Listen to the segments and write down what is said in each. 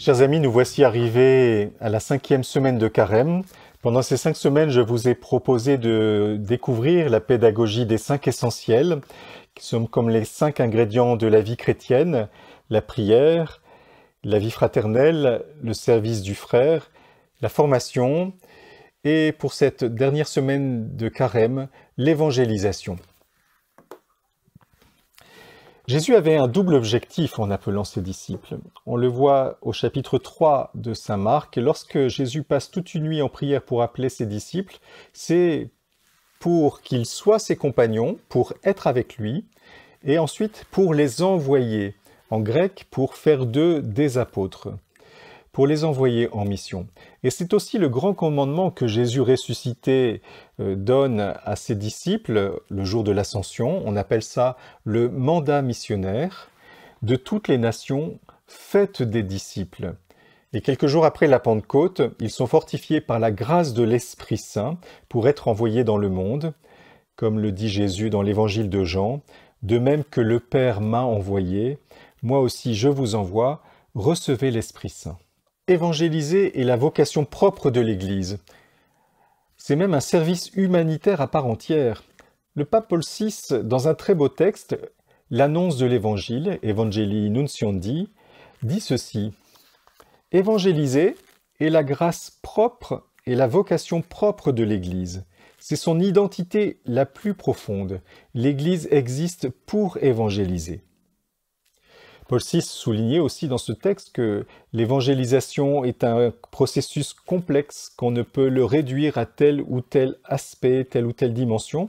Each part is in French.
Chers amis, nous voici arrivés à la cinquième semaine de carême. Pendant ces cinq semaines, je vous ai proposé de découvrir la pédagogie des cinq essentiels, qui sont comme les cinq ingrédients de la vie chrétienne, la prière, la vie fraternelle, le service du frère, la formation, et pour cette dernière semaine de carême, l'évangélisation. Jésus avait un double objectif en appelant ses disciples. On le voit au chapitre 3 de Saint Marc, lorsque Jésus passe toute une nuit en prière pour appeler ses disciples, c'est pour qu'ils soient ses compagnons, pour être avec lui, et ensuite pour les envoyer, en grec pour faire d'eux des apôtres pour les envoyer en mission. Et c'est aussi le grand commandement que Jésus ressuscité euh, donne à ses disciples le jour de l'ascension. On appelle ça le mandat missionnaire. De toutes les nations, faites des disciples. Et quelques jours après la Pentecôte, ils sont fortifiés par la grâce de l'Esprit Saint pour être envoyés dans le monde, comme le dit Jésus dans l'Évangile de Jean, de même que le Père m'a envoyé, moi aussi je vous envoie, recevez l'Esprit Saint évangéliser est la vocation propre de l'Église. C'est même un service humanitaire à part entière. Le pape Paul VI, dans un très beau texte, L'annonce de l'Évangile, Evangelii Nunciandi, dit ceci. Évangéliser est la grâce propre et la vocation propre de l'Église. C'est son identité la plus profonde. L'Église existe pour évangéliser. Paul VI soulignait aussi dans ce texte que l'évangélisation est un processus complexe, qu'on ne peut le réduire à tel ou tel aspect, telle ou telle dimension.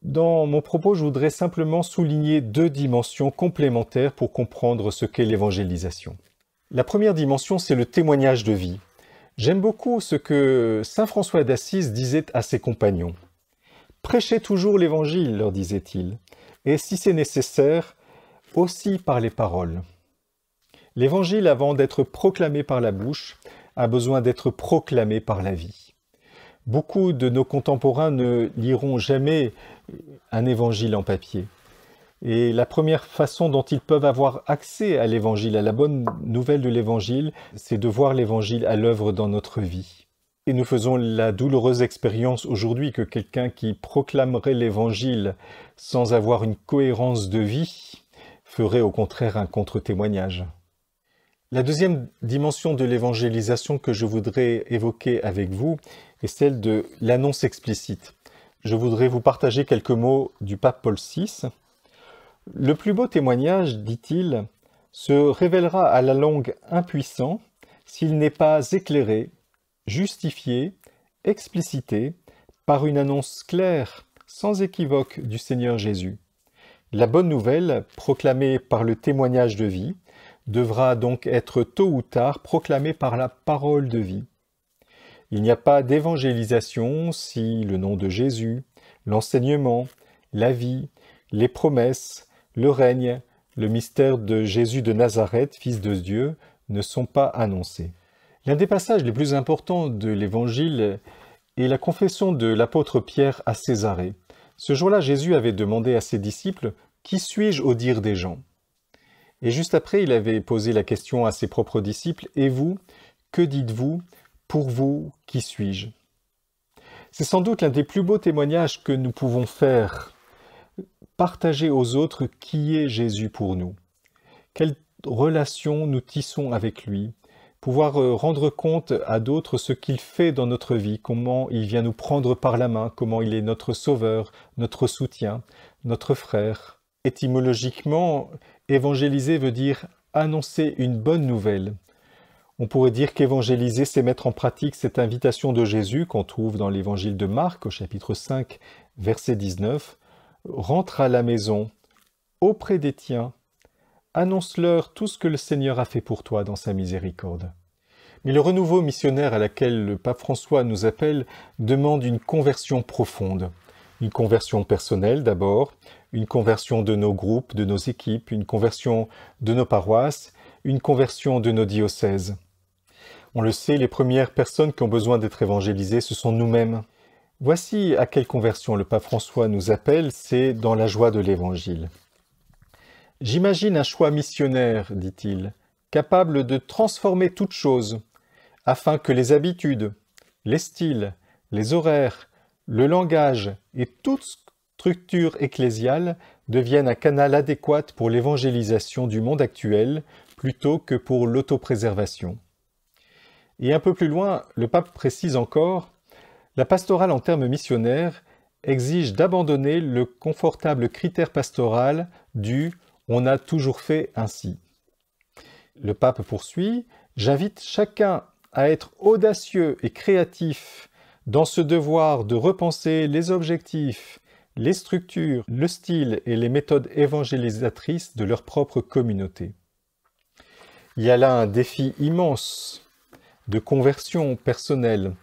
Dans mon propos, je voudrais simplement souligner deux dimensions complémentaires pour comprendre ce qu'est l'évangélisation. La première dimension, c'est le témoignage de vie. J'aime beaucoup ce que Saint François d'Assise disait à ses compagnons. Prêchez toujours l'Évangile, leur disait-il, et si c'est nécessaire, aussi par les paroles. L'Évangile, avant d'être proclamé par la bouche, a besoin d'être proclamé par la vie. Beaucoup de nos contemporains ne liront jamais un Évangile en papier. Et la première façon dont ils peuvent avoir accès à l'Évangile, à la bonne nouvelle de l'Évangile, c'est de voir l'Évangile à l'œuvre dans notre vie. Et nous faisons la douloureuse expérience aujourd'hui que quelqu'un qui proclamerait l'Évangile sans avoir une cohérence de vie, ferait au contraire un contre-témoignage. La deuxième dimension de l'évangélisation que je voudrais évoquer avec vous est celle de l'annonce explicite. Je voudrais vous partager quelques mots du pape Paul VI. Le plus beau témoignage, dit-il, se révélera à la langue impuissant s'il n'est pas éclairé, justifié, explicité par une annonce claire, sans équivoque du Seigneur Jésus. La bonne nouvelle, proclamée par le témoignage de vie, devra donc être tôt ou tard proclamée par la parole de vie. Il n'y a pas d'évangélisation si le nom de Jésus, l'enseignement, la vie, les promesses, le règne, le mystère de Jésus de Nazareth, fils de Dieu, ne sont pas annoncés. L'un des passages les plus importants de l'Évangile est la confession de l'apôtre Pierre à Césarée. Ce jour-là, Jésus avait demandé à ses disciples Qui suis-je au dire des gens Et juste après, il avait posé la question à ses propres disciples Et vous, que dites-vous Pour vous, qui suis-je C'est sans doute l'un des plus beaux témoignages que nous pouvons faire partager aux autres qui est Jésus pour nous, quelle relation nous tissons avec lui, pouvoir euh, rendre compte à d'autres ce qu'il fait dans notre vie, comment il vient nous prendre par la main, comment il est notre sauveur, notre soutien, notre frère. Étymologiquement, évangéliser veut dire annoncer une bonne nouvelle. On pourrait dire qu'évangéliser, c'est mettre en pratique cette invitation de Jésus qu'on trouve dans l'évangile de Marc au chapitre 5, verset 19. Rentre à la maison, auprès des tiens, annonce-leur tout ce que le Seigneur a fait pour toi dans sa miséricorde. Mais le renouveau missionnaire à laquelle le pape François nous appelle demande une conversion profonde, une conversion personnelle d'abord, une conversion de nos groupes, de nos équipes, une conversion de nos paroisses, une conversion de nos diocèses. On le sait, les premières personnes qui ont besoin d'être évangélisées, ce sont nous-mêmes. Voici à quelle conversion le pape François nous appelle, c'est dans la joie de l'Évangile. J'imagine un choix missionnaire, dit-il, capable de transformer toute chose, afin que les habitudes, les styles, les horaires, le langage et toute structure ecclésiale deviennent un canal adéquat pour l'évangélisation du monde actuel plutôt que pour l'autopréservation. Et un peu plus loin, le pape précise encore La pastorale en termes missionnaires exige d'abandonner le confortable critère pastoral du on a toujours fait ainsi. Le pape poursuit, J'invite chacun à être audacieux et créatif dans ce devoir de repenser les objectifs, les structures, le style et les méthodes évangélisatrices de leur propre communauté. Il y a là un défi immense de conversion personnelle,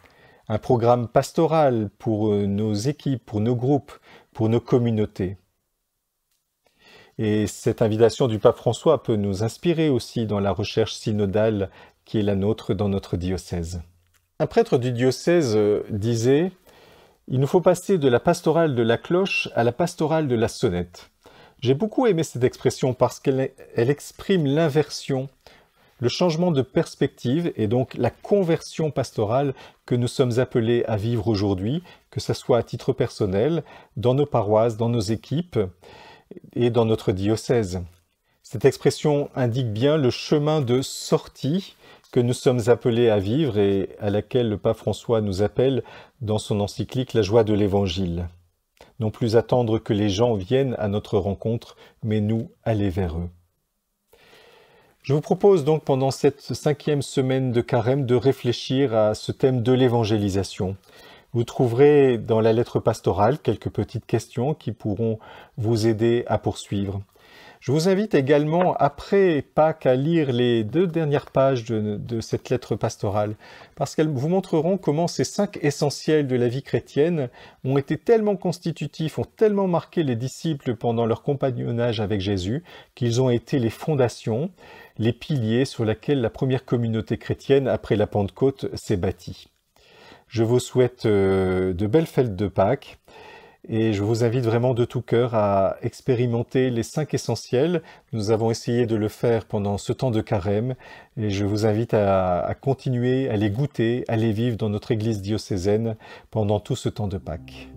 un programme pastoral pour nos équipes, pour nos groupes, pour nos communautés. Et cette invitation du pape François peut nous inspirer aussi dans la recherche synodale qui est la nôtre dans notre diocèse. Un prêtre du diocèse euh, disait Il nous faut passer de la pastorale de la cloche à la pastorale de la sonnette. J'ai beaucoup aimé cette expression parce qu'elle exprime l'inversion, le changement de perspective et donc la conversion pastorale que nous sommes appelés à vivre aujourd'hui, que ce soit à titre personnel, dans nos paroisses, dans nos équipes et dans notre diocèse. Cette expression indique bien le chemin de sortie que nous sommes appelés à vivre et à laquelle le pape François nous appelle dans son encyclique La joie de l'Évangile. Non plus attendre que les gens viennent à notre rencontre, mais nous aller vers eux. Je vous propose donc pendant cette cinquième semaine de carême de réfléchir à ce thème de l'évangélisation. Vous trouverez dans la lettre pastorale quelques petites questions qui pourront vous aider à poursuivre. Je vous invite également, après Pâques, à lire les deux dernières pages de, cette lettre pastorale, parce qu'elles vous montreront comment ces cinq essentiels de la vie chrétienne ont été tellement constitutifs, ont tellement marqué les disciples pendant leur compagnonnage avec Jésus, qu'ils ont été les fondations, les piliers sur lesquels la première communauté chrétienne, après la Pentecôte, s'est bâtie. Je vous souhaite euh, de belles fêtes de Pâques et je vous invite vraiment de tout cœur à expérimenter les cinq essentiels. Nous avons essayé de le faire pendant ce temps de carême et je vous invite à, continuer à les goûter, à les vivre dans notre Église diocésaine pendant tout ce temps de Pâques.